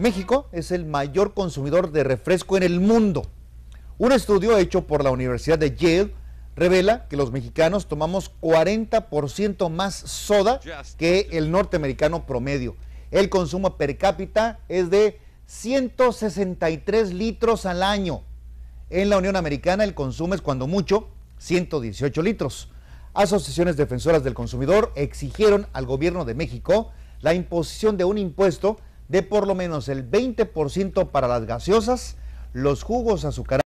México es el mayor consumidor de refresco en el mundo. Un estudio hecho por la Universidad de Yale revela que los mexicanos tomamos 40% más soda que el norteamericano promedio. El consumo per cápita es de 163 litros al año. En la Unión Americana el consumo es cuando mucho 118 litros. Asociaciones defensoras del consumidor exigieron al gobierno de México la imposición de un impuesto de por lo menos el 20% para las gaseosas, los jugos azucarados,